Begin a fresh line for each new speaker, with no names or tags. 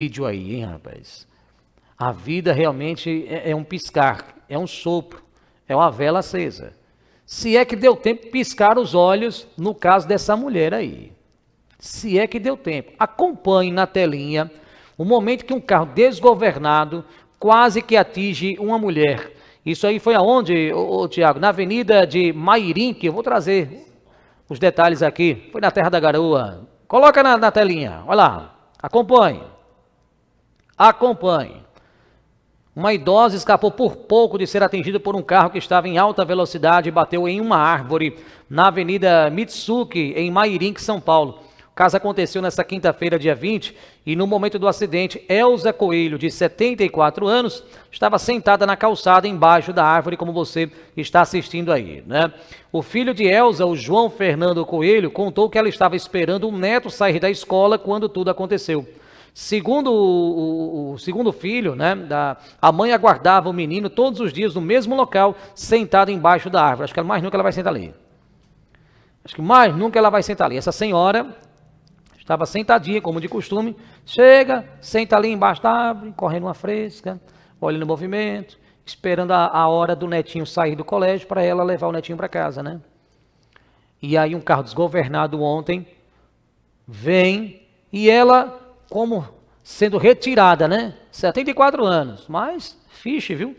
vídeo aí, hein, rapaz? A vida realmente é, é, um piscar, é um sopro, é uma vela acesa. Se é que deu tempo de piscar os olhos, no caso dessa mulher aí. Se é que deu tempo. Acompanhe na telinha o momento que um carro desgovernado quase que atinge uma mulher. Isso aí foi aonde, Tiago? Na avenida de Mairim, que eu vou trazer os detalhes aqui. Foi na Terra da Garoa. Coloca na, na telinha, olha lá, acompanhe. Acompanhe. Uma idosa escapou por pouco de ser atingida por um carro que estava em alta velocidade e bateu em uma árvore na Avenida Mitsuki, em Mairinque, São Paulo. O caso aconteceu nesta quinta-feira, dia 20, e no momento do acidente, Elza Coelho, de 74 anos, estava sentada na calçada embaixo da árvore, como você está assistindo aí, né? O filho de Elza, o João Fernando Coelho, contou que ela estava esperando o neto sair da escola quando tudo aconteceu. Segundo o, o, segundo filho, né, da, a mãe aguardava o menino todos os dias no mesmo local, sentado embaixo da árvore. Acho que mais nunca ela vai sentar ali. Acho que mais nunca ela vai sentar ali. Essa senhora estava sentadinha, como de costume, chega, senta ali embaixo da árvore, correndo uma fresca, olhando o movimento, esperando a, a hora do netinho sair do colégio para ela levar o netinho para casa, né? E aí um carro desgovernado ontem vem e ela como sendo retirada, né? 74 anos, mas fiche, viu?